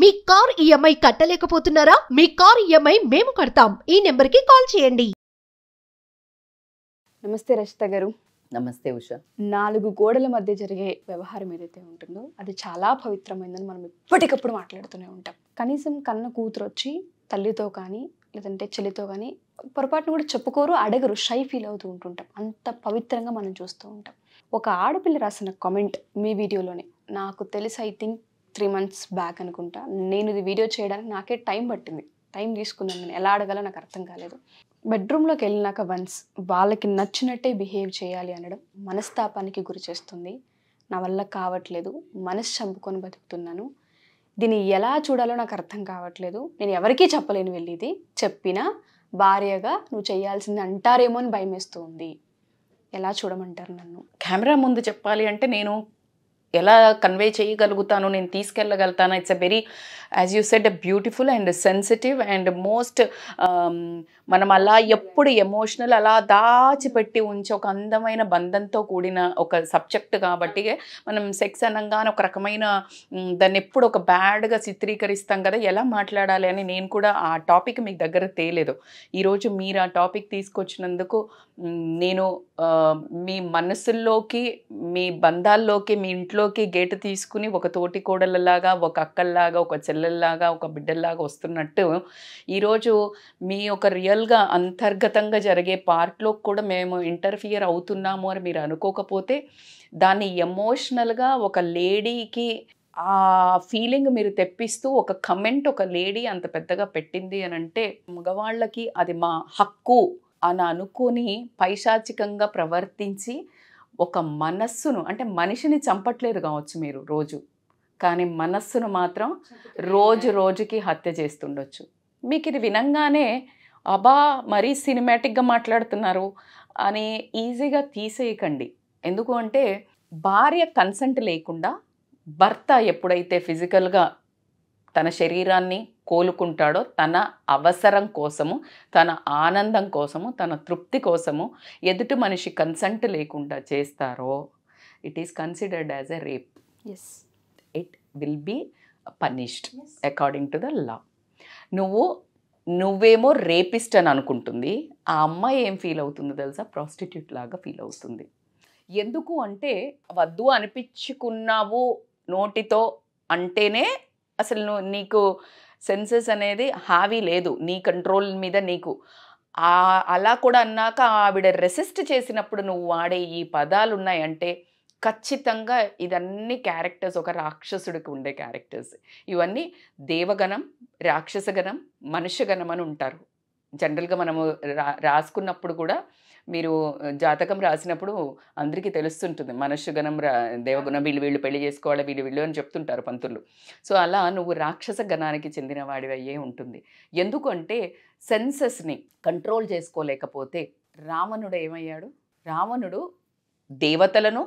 మీ car EMI కట్టలేకపోతున్నారా మీ car EMI మేము కడతాం ఈ నెంబర్కి కాల్ చేయండి నమస్తే రచిత గారు నమస్తే ఉష నాలుగు గోడల మధ్య జరిగే వ్యవహారం ఏదైతే ఉంటుందో అది చాలా పవిత్రమైందని మనం ఎప్పటికప్పుడు మాట్లాడుతూనే ఉంటాం కనీసం కన్న కూతురు వచ్చి తల్లితో కానీ లేదంటే చెల్లితో కానీ పొరపాటును కూడా చెప్పుకోరు అడగరు షై ఫీల్ అవుతూ ఉంటుంటాం అంత పవిత్రంగా మనం చూస్తూ ఉంటాం ఒక ఆడపిల్ల రాసిన కామెంట్ మీ వీడియోలోనే నాకు తెలిసి I think three months back అనుకుంటా నేను ఇది వీడియో చేయడానికి నాకే టైం పట్టింది టైం తీసుకున్నాను నేను ఎలా అడగాలో నాకు అర్థం కాలేదు బెడ్రూమ్లోకి వెళ్ళినాక వన్స్ వాళ్ళకి నచ్చినట్టే బిహేవ్ చేయాలి అనడం మనస్తాపానికి గురి చేస్తుంది నా వల్ల కావట్లేదు మనసు చంపుకొని బతుకుతున్నాను దీన్ని ఎలా చూడాలో నాకు అర్థం కావట్లేదు నేను ఎవరికీ చెప్పలేను వెళ్ళేది చెప్పినా భార్యగా నువ్వు చేయాల్సింది అంటారేమో అని భయం ఎలా చూడమంటారు నన్ను కెమెరా ముందు చెప్పాలి అంటే నేను ఎలా కన్వే చేయగలుగుతాను నేను తీసుకెళ్ళగలుగుతాను it's a very as you said a beautiful and sensitive and most మనం అలా ఎప్పుడు ఎమోషనల్ అలా దాచిపెట్టి ఉంచే ఒక అందమైన బంధంతో కూడిన ఒక సబ్జెక్ట్ కాబట్టి మనం సెక్స్ అనగానే ఒక రకమైన దాన్ని ఎప్పుడు ఒక బ్యాడ్గా చిత్రీకరిస్తాం కదా ఎలా మాట్లాడాలి అని నేను కూడా ఆ టాపిక్ మీకు దగ్గర తేలేదు ఈరోజు మీరు ఆ టాపిక్ తీసుకొచ్చినందుకు నేను మీ మనసుల్లోకి మీ బంధాల్లోకి మీ ఇంట్లో ఇంట్లోకి గేటు తీసుకుని ఒక తోటి కోడలలాగా ఒక అక్కల్లాగా ఒక చెల్లెల్లాగా ఒక బిడ్డల్లాగా వస్తున్నట్టు ఈరోజు మీ ఒక రియల్గా అంతర్గతంగా జరిగే పార్ట్లో కూడా మేము ఇంటర్ఫియర్ అవుతున్నాము అని మీరు అనుకోకపోతే దాన్ని ఎమోషనల్గా ఒక లేడీకి ఆ ఫీలింగ్ మీరు తెప్పిస్తూ ఒక కమెంట్ ఒక లేడీ అంత పెద్దగా పెట్టింది అని అంటే మగవాళ్ళకి అది మా హక్కు అని అనుకుని పైశాచికంగా ప్రవర్తించి ఒక మనస్సును అంటే మనిషిని చంపట్లేరు కావచ్చు మీరు రోజు కానీ మనస్సును మాత్రం రోజు రోజుకి హత్య చేస్తుండొచ్చు మీకు ఇది వినంగానే అబా మరీ సినిమాటిక్గా మాట్లాడుతున్నారు అని ఈజీగా తీసేయకండి ఎందుకు అంటే భార్య కన్సెంట్ లేకుండా భర్త ఎప్పుడైతే ఫిజికల్గా తన శరీరాన్ని కోలుకుంటాడో తన అవసరం కోసము తన ఆనందం కోసము తన తృప్తి కోసము ఎదుటి మనిషి కన్సంట్ లేకుండా చేస్తారో it is considered as a rape as it will be punished according to the law నువ్వు నువ్వేమో రేపిస్ట్ అని అనుకుంటుంది ఆ అమ్మాయి ఏం ఫీల్ అవుతుందో తెలుసా ప్రాస్టిట్యూట్ లాగా ఫీల్ అవుతుంది ఎందుకు అంటే వద్దు అనిపించుకున్నావు నోటితో అంటేనే అసలు నీకు సెన్సెస్ అనేది హావీ లేదు నీ కంట్రోల్ మీద నీకు అలా కూడా అన్నాక ఆవిడ రెసిస్ట్ చేసినప్పుడు నువ్వు వాడే ఈ పదాలు ఉన్నాయంటే ఖచ్చితంగా ఇదన్నీ క్యారెక్టర్స్ ఒక రాక్షసుడికి ఉండే క్యారెక్టర్స్ ఇవన్నీ దేవగణం రాక్షసగణం మనుష్యగణం అని ఉంటారు జనరల్గా మనము రా రాసుకున్నప్పుడు కూడా మీరు జాతకం రాసినప్పుడు అందరికీ తెలుస్తుంటుంది గణం రా దేవగుణం వీళ్ళు వీళ్ళు పెళ్లి చేసుకోవాలి వీళ్ళు వీళ్ళు అని చెప్తుంటారు పంతులు సో అలా నువ్వు రాక్షస గణానికి చెందిన వాడివయ్యే ఉంటుంది ఎందుకంటే సెన్సెస్ని కంట్రోల్ చేసుకోలేకపోతే రావణుడు ఏమయ్యాడు రావణుడు దేవతలను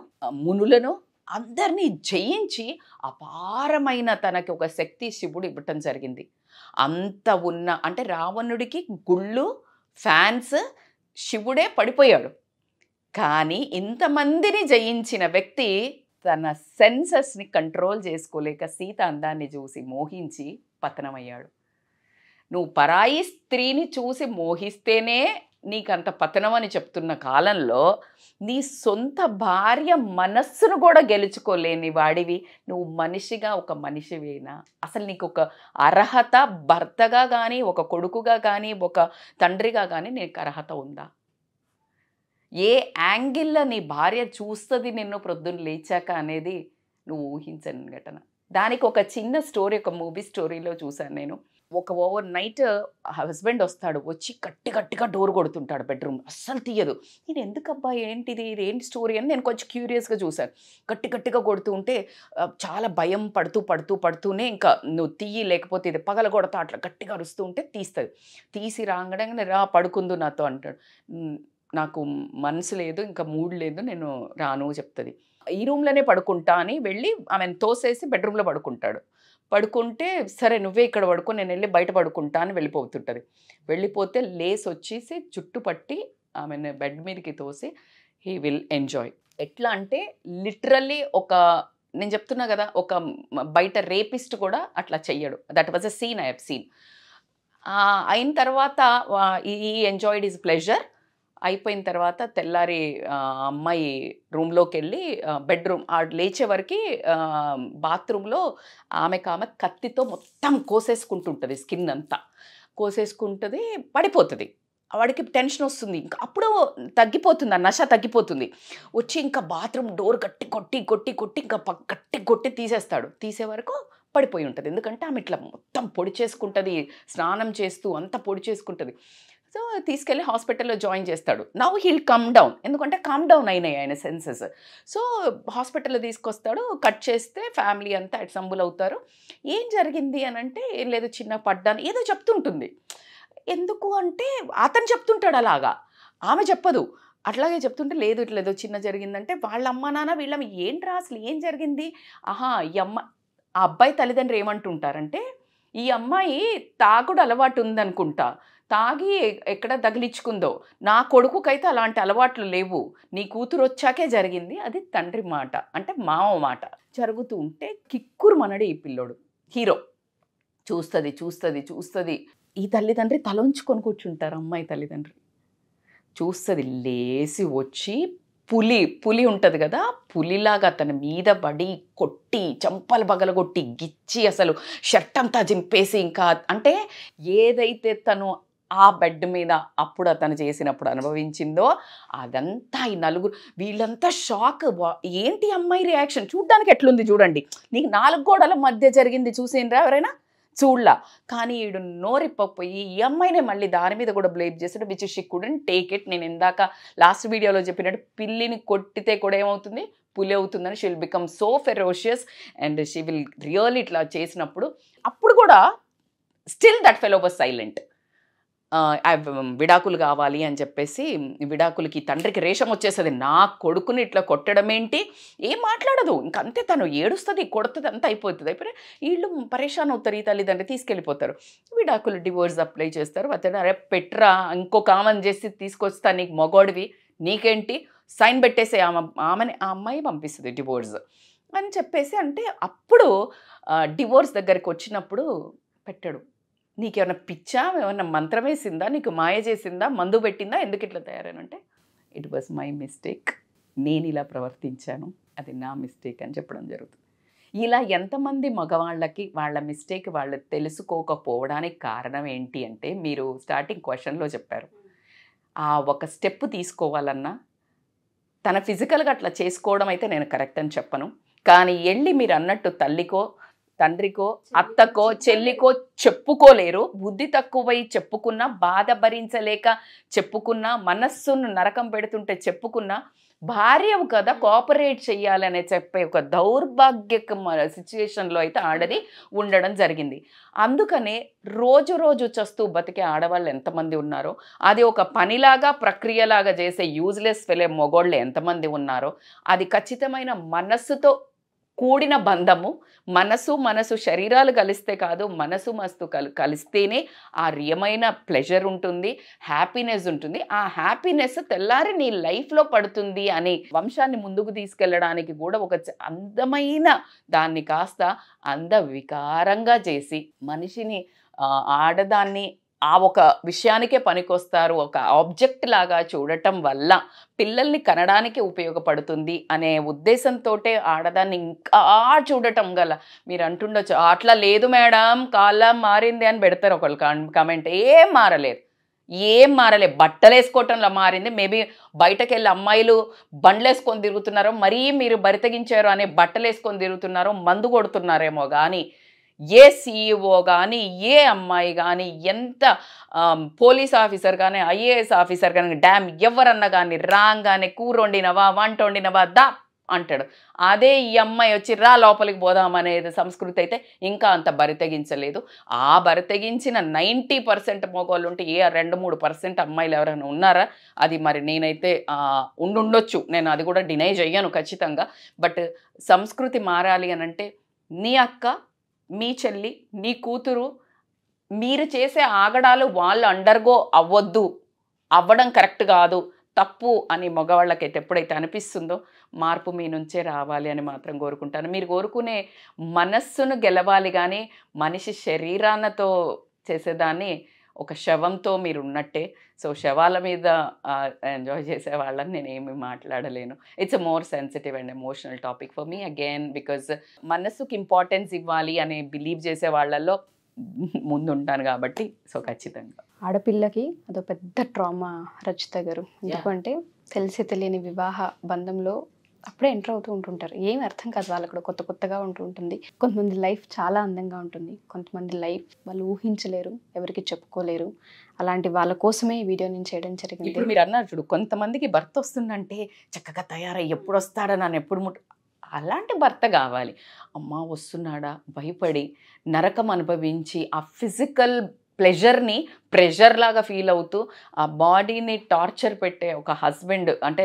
మునులను అందరినీ జయించి అపారమైన తనకి ఒక శక్తి శివుడు ఇవ్వటం జరిగింది అంత ఉన్న అంటే రావణుడికి గుళ్ళు ఫ్యాన్స్ శివుడే పడిపోయాడు కానీ ఇంతమందిని జయించిన వ్యక్తి తన సెన్సస్ని కంట్రోల్ చేసుకోలేక సీత అందాన్ని చూసి మోహించి పతనమయ్యాడు నువ్వు పరాయి స్త్రీని చూసి మోహిస్తేనే నీకంత పతనం అని చెప్తున్న కాలంలో నీ సొంత భార్య మనస్సును కూడా గెలుచుకోలేని వాడివి నువ్వు మనిషిగా ఒక మనిషివేనా అసలు నీకు ఒక అర్హత భర్తగా కానీ ఒక కొడుకుగా కానీ ఒక తండ్రిగా కానీ నీకు అర్హత ఉందా ఏ యాంగిల్లో నీ భార్య చూస్తుంది నిన్ను ప్రొద్దున లేచాక అనేది నువ్వు ఊహించని ఘటన దానికి ఒక చిన్న స్టోరీ ఒక మూవీ స్టోరీలో చూశాను నేను ఒక ఓవర్ నైట్ హస్బెండ్ వస్తాడు వచ్చి గట్టి గట్టిగా డోర్ కొడుతుంటాడు బెడ్రూమ్ అస్సలు తీయదు నేను ఎందుకు ఏంటిది ఇది ఏంటి స్టోరీ అని నేను కొంచెం క్యూరియస్గా చూశాను గట్టి గట్టిగా కొడుతూ ఉంటే చాలా భయం పడుతూ పడుతూ పడుతూనే ఇంకా నువ్వు తీయి లేకపోతే ఇది పగల కొడతా అట్లా గట్టిగా అరుస్తూ ఉంటే తీస్తుంది తీసి రాగడంగానే రా పడుకుందు నాతో అంటాడు నాకు మనసు లేదు ఇంకా మూడ్ లేదు నేను రాను చెప్తుంది ఈ రూమ్లోనే పడుకుంటా అని వెళ్ళి ఆమెను తోసేసి బెడ్రూమ్లో పడుకుంటాడు పడుకుంటే సరే నువ్వే ఇక్కడ పడుకో నేను వెళ్ళి బయట పడుకుంటా అని వెళ్ళిపోతుంటుంది వెళ్ళిపోతే లేస్ వచ్చేసి చుట్టుపట్టి ఆమెను బెడ్ మీదకి తోసి హీ విల్ ఎంజాయ్ ఎట్లా అంటే లిటరల్లీ ఒక నేను చెప్తున్నా కదా ఒక బయట రేపిస్ట్ కూడా అట్లా చెయ్యడు that was a scene I mean scene అయిన తర్వాత ఈ ఎంజాయిడ్ ఈజ్ ప్లెజర్ అయిపోయిన తర్వాత తెల్లారి అమ్మాయి రూమ్లోకి వెళ్ళి బెడ్రూమ్ ఆ లేచే వరకు బాత్రూంలో ఆమెకు ఆమె కత్తితో మొత్తం కోసేసుకుంటుంటుంది స్కిన్ అంతా కోసేసుకుంటుంది పడిపోతుంది వాడికి టెన్షన్ వస్తుంది ఇంకా అప్పుడు తగ్గిపోతుంది ఆ నష తగ్గిపోతుంది వచ్చి ఇంకా బాత్రూమ్ డోర్ గట్టి కొట్టి కొట్టి కొట్టి ఇంకా గట్టి కొట్టి తీసేస్తాడు తీసే వరకు పడిపోయి ఉంటుంది ఎందుకంటే ఆమె ఇట్లా మొత్తం పొడి చేసుకుంటుంది స్నానం చేస్తూ అంతా పొడి చేసుకుంటుంది సో తీసుకెళ్ళి హాస్పిటల్లో జాయిన్ చేస్తాడు నవ్ హీల్ కమ్ డౌన్ ఎందుకంటే కమ్ డౌన్ అయినాయి ఆయన సెన్సెస్ సో హాస్పిటల్లో తీసుకొస్తాడు కట్ చేస్తే ఫ్యామిలీ అంతా సంబుల్ అవుతారు ఏం జరిగింది అని అంటే ఏం లేదు చిన్న పడ్డాను ఏదో చెప్తుంటుంది ఎందుకు అంటే అతను చెప్తుంటాడు అలాగా ఆమె చెప్పదు అట్లాగే చెప్తుంటే లేదు ఇట్లేదో చిన్న జరిగిందంటే వాళ్ళ అమ్మ నాన్న ఏం రా అసలు ఏం జరిగింది ఆహా ఈ అమ్మ ఆ అబ్బాయి తల్లిదండ్రులు ఏమంటుంటారంటే ఈ అమ్మాయి తాగుడు అలవాటు ఉందనుకుంటా తాగి ఎక్కడ తగిలించుకుందో నా కొడుకుకైతే అలాంటి అలవాట్లు లేవు నీ కూతురు వచ్చాకే జరిగింది అది తండ్రి మాట అంటే మామ మాట జరుగుతూ ఉంటే కిక్కురు మనడి ఈ పిల్లోడు హీరో చూస్తుంది చూస్తుంది చూస్తుంది ఈ తల్లిదండ్రి తలంచుకొని కూర్చుంటారు అమ్మాయి తల్లిదండ్రి చూస్తుంది లేచి వచ్చి పులి పులి ఉంటుంది కదా పులిలాగా తన మీద పడి కొట్టి చంపలు బగలగొట్టి గిచ్చి అసలు షర్ట్ అంతా చింపేసి ఇంకా అంటే ఏదైతే తను ఆ బెడ్ మీద అప్పుడు అతను చేసినప్పుడు అనుభవించిందో అదంతా ఈ నలుగురు వీళ్ళంతా షాక్ ఏంటి అమ్మాయి రియాక్షన్ చూడ్డానికి ఎట్లుంది చూడండి నీకు నాలుగు గోడల మధ్య జరిగింది చూసేనరా ఎవరైనా చూడలా కానీ ఈడు నోరిప్పకపోయి ఈ అమ్మాయినే మళ్ళీ దాని మీద కూడా బ్లేమ్ చేసాడు which she couldn't take it నేను ఇందాక లాస్ట్ వీడియోలో చెప్పినట్టు పిల్లిని కొట్టితే కూడా ఏమవుతుంది పులి అవుతుందని she will become so ferocious and she will real ఇట్లా చేసినప్పుడు అప్పుడు కూడా still that fellow was silent విడాకులు కావాలి అని చెప్పేసి విడాకులకి తండ్రికి రేషం వచ్చేస్తుంది నా కొడుకుని ఇట్లా కొట్టడమేంటి ఏం మాట్లాడదు ఇంకంతే తను ఏడుస్తుంది కొడుతుంది అంతా అయిపోతుంది అయిపోయి వీళ్ళు పరేషాన్ అవుతారు ఈ తల్లిదండ్రి తీసుకెళ్ళిపోతారు విడాకులు డివోర్స్ అప్లై చేస్తారు అతను అరే పెట్రా ఇంకో కామన్ చేసి తీసుకొస్తా నీకు మగోడివి నీకేంటి సైన్ పెట్టేసే ఆమె ఆమెని ఆ అమ్మాయి పంపిస్తుంది డివోర్స్ అని చెప్పేసి అంటే అప్పుడు డివోర్స్ దగ్గరికి వచ్చినప్పుడు పెట్టడు ఏమైనా పిచ్చా ఏమైనా మంత్రం వేసిందా నీకు మాయ చేసిందా మందు పెట్టిందా ఎందుకు ఇట్లా తయారానంటే ఇట్ వాజ్ మై మిస్టేక్ నేను ఇలా ప్రవర్తించాను అది నా మిస్టేక్ అని చెప్పడం జరుగుతుంది ఇలా ఎంతమంది మగవాళ్ళకి వాళ్ళ మిస్టేక్ వాళ్ళు తెలుసుకోకపోవడానికి కారణం ఏంటి అంటే మీరు స్టార్టింగ్ క్వశ్చన్లో చెప్పారు ఆ ఒక స్టెప్ తీసుకోవాలన్నా తన ఫిజికల్గా అట్లా చేసుకోవడం అయితే నేను కరెక్ట్ అని చెప్పను కానీ వెళ్ళి మీరు అన్నట్టు తల్లికో తండ్రికో అత్తకో చెల్లికో చెప్పుకోలేరు బుద్ధి తక్కువై చెప్పుకున్నా బాధ భరించలేక చెప్పుకున్నా మనస్సును నరకం పెడుతుంటే చెప్పుకున్నా భార్యవు కదా కోఆపరేట్ చేయాలనే చెప్పే ఒక దౌర్భాగ్యక సిచ్యువేషన్లో అయితే ఆడది ఉండడం జరిగింది అందుకనే రోజు రోజు చస్తూ బతికే ఆడవాళ్ళు ఎంతమంది ఉన్నారో అది ఒక పనిలాగా ప్రక్రియలాగా చేసే యూజ్లెస్ వెళ్ళే మొగోళ్ళు ఎంతమంది ఉన్నారో అది ఖచ్చితమైన మనస్సుతో కూడిన బంధము మనసు మనసు శరీరాలు కలిస్తే కాదు మనసు మస్తు కల్ కలిస్తేనే ఆ రియమైన ప్లెజర్ ఉంటుంది హ్యాపీనెస్ ఉంటుంది ఆ హ్యాపీనెస్ తెల్లారి నీ లైఫ్లో పడుతుంది అనే వంశాన్ని ముందుకు తీసుకెళ్ళడానికి కూడా ఒక అందమైన దాన్ని కాస్త అందవికారంగా చేసి మనిషిని ఆడదాన్ని ఆ ఒక విషయానికే పనికొస్తారు ఒక ఆబ్జెక్ట్ లాగా చూడటం వల్ల పిల్లల్ని కనడానికి ఉపయోగపడుతుంది అనే ఉద్దేశంతో ఆడదాన్ని ఇంకా చూడటం గల మీరు అంటుండొచ్చు అట్లా లేదు మేడం కాలం మారింది అని పెడతారు ఒకళ్ళు కమెంట్ ఏం మారలేదు ఏం మారలేదు బట్టలు వేసుకోవటంలో మారింది మేబీ బయటకు వెళ్ళి అమ్మాయిలు బండ్లు వేసుకొని తిరుగుతున్నారో మరీ మీరు బరితగించారు అనే బట్టలు వేసుకొని తిరుగుతున్నారో మందు కొడుతున్నారేమో కానీ ఏ సీఈఓ కానీ e ఏ అమ్మాయి కానీ ఎంత పోలీస్ ఆఫీసర్ కానీ ఐఏఎస్ ఆఫీసర్ కానీ డ్యామ్ ఎవరన్నా కానీ రాగానే కూర వండినవా వంట వండినవా దా అంటాడు అదే ఈ అమ్మాయి వచ్చి రా లోపలికి పోదామనేది సంస్కృతి అయితే ఇంకా అంత బరితెగించలేదు ఆ బరితెగించిన నైంటీ పర్సెంట్ మగవాళ్ళు ఉంటే ఏ రెండు మూడు పర్సెంట్ అమ్మాయిలు ఎవరైనా ఉన్నారా అది మరి నేనైతే ఉండుండొచ్చు నేను అది కూడా డినై చెయ్యను ఖచ్చితంగా బట్ సంస్కృతి మారాలి అని అంటే నీ అక్క మీ చెల్లి నీ కూతురు మీరు చేసే ఆగడాలు వాళ్ళు అండర్గో అవ్వద్దు అవ్వడం కరెక్ట్ కాదు తప్పు అని మగవాళ్ళకైతే ఎప్పుడైతే అనిపిస్తుందో మార్పు మీ నుంచే రావాలి అని మాత్రం కోరుకుంటాను మీరు కోరుకునే మనస్సును గెలవాలి కానీ మనిషి శరీరాన్నతో చేసేదాన్ని ఒక శవంతో మీరు ఉన్నట్టే సో శవాల మీద ఎంజాయ్ చేసే వాళ్ళని నేను ఏమి మాట్లాడలేను it's a more sensitive and emotional topic for me again because మనసుకి ఇంపార్టెన్స్ ఇవ్వాలి అని బిలీవ్ చేసే వాళ్ళల్లో ముందుంటాను కాబట్టి సో ఖచ్చితంగా ఆడపిల్లకి అదో పెద్ద ట్రామా రచిత గారు ఎందుకంటే తెలిసి తెలియని వివాహ బంధంలో అప్పుడే ఎంటర్ అవుతూ ఉంటుంటారు ఏం అర్థం కాదు వాళ్ళు కూడా కొత్త కొత్తగా ఉంటూ ఉంటుంది కొంతమంది లైఫ్ చాలా అందంగా ఉంటుంది కొంతమంది లైఫ్ వాళ్ళు ఊహించలేరు ఎవరికి చెప్పుకోలేరు అలాంటి వాళ్ళ కోసమే ఈ వీడియో నేను చేయడం జరిగింది ఇప్పుడు మీరు అన్నారు చూడు కొంతమందికి భర్త వస్తుందంటే చక్కగా తయారై ఎప్పుడు వస్తాడా నన్ను ఎప్పుడు ముట్టు అలాంటి భర్త కావాలి అమ్మ వస్తున్నాడా భయపడి నరకం అనుభవించి ఆ ఫిజికల్ ప్లెజర్ని ప్రెషర్ లాగా ఫీల్ అవుతూ ఆ బాడీని టార్చర్ పెట్టే ఒక హస్బెండ్ అంటే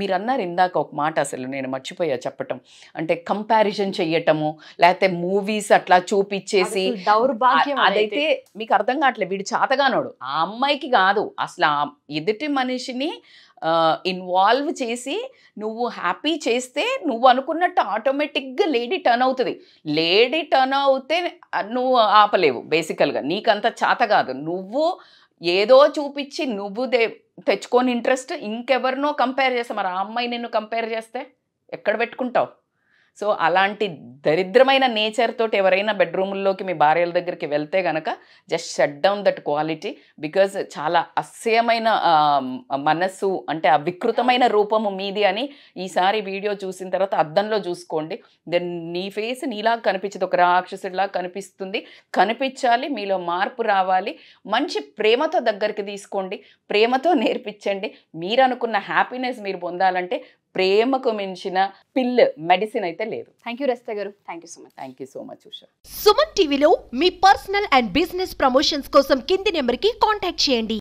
మీరు అన్నారు ఇందాక ఒక మాట అసలు నేను మర్చిపోయా చెప్పటం అంటే కంపారిజన్ చెయ్యటము లేకపోతే మూవీస్ అట్లా చూపించేసి దౌర్భాగ్యం అదైతే మీకు అర్థం కావట్లేదు వీడు చాతగానోడు ఆ అమ్మాయికి కాదు అసలు ఆ ఎదుటి మనిషిని ఇన్వాల్వ్ చేసి నువ్వు హ్యాపీ చేస్తే నువ్వు అనుకున్నట్టు ఆటోమేటిక్గా లేడీ టర్న్ అవుతుంది లేడీ టర్న్ అవుతే నువ్వు ఆపలేవు బేసికల్గా నీకంత చేత కాదు నువ్వు ఏదో చూపించి నువ్వు దే తెచ్చుకొని ఇంట్రెస్ట్ ఇంకెవరినో కంపేర్ చేస్తే మరి ఆ అమ్మాయి నిన్ను కంపేర్ చేస్తే ఎక్కడ పెట్టుకుంటావు సో అలాంటి దరిద్రమైన నేచర్ తోటి ఎవరైనా బెడ్రూముల్లోకి మీ భార్యల దగ్గరికి వెళ్తే గనక just shut down that quality because చాలా అసహ్యమైన మనస్సు అంటే ఆ వికృతమైన రూపము మీది అని ఈసారి వీడియో చూసిన తర్వాత అద్దంలో చూసుకోండి దెన్ నీ ఫేస్ నీలా కనిపించదు ఒక రాక్షసుడిలా కనిపిస్తుంది కనిపించాలి మీలో మార్పు రావాలి మంచి ప్రేమతో దగ్గరికి తీసుకోండి ప్రేమతో నేర్పించండి మీరు అనుకున్న హ్యాపీనెస్ మీరు పొందాలంటే ప్రేమకు మించిన పిల్ మెడిసిన్ అయితే లేదు థ్యాంక్ యూ రస్తా గారు thank you so much thank you so much Usha Suman టీవీలో మీ పర్సనల్ అండ్ బిజినెస్ ప్రమోషన్స్ కోసం కింది నెంబర్కి కాంటాక్ట్ చేయండి